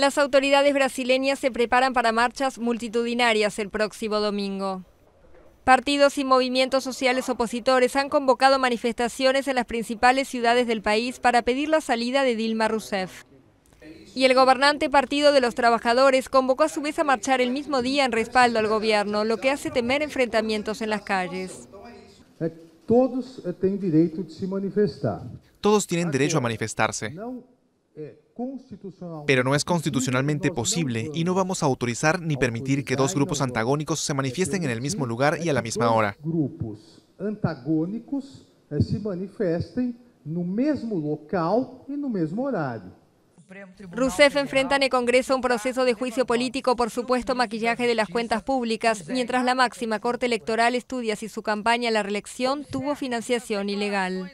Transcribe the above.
Las autoridades brasileñas se preparan para marchas multitudinarias el próximo domingo. Partidos y movimientos sociales opositores han convocado manifestaciones en las principales ciudades del país para pedir la salida de Dilma Rousseff. Y el gobernante Partido de los Trabajadores convocó a su vez a marchar el mismo día en respaldo al gobierno, lo que hace temer enfrentamientos en las calles. Eh, todos tienen derecho a manifestarse. Pero no es constitucionalmente posible y no vamos a autorizar ni permitir que dos grupos antagónicos se manifiesten en el mismo lugar y a la misma hora. Grupos antagónicos eh, se manifiesten el mismo local y e el mismo horario. Rousseff enfrenta en el Congreso un proceso de juicio político por supuesto maquillaje de las cuentas públicas, mientras la máxima Corte Electoral estudia si su campaña a la reelección tuvo financiación ilegal.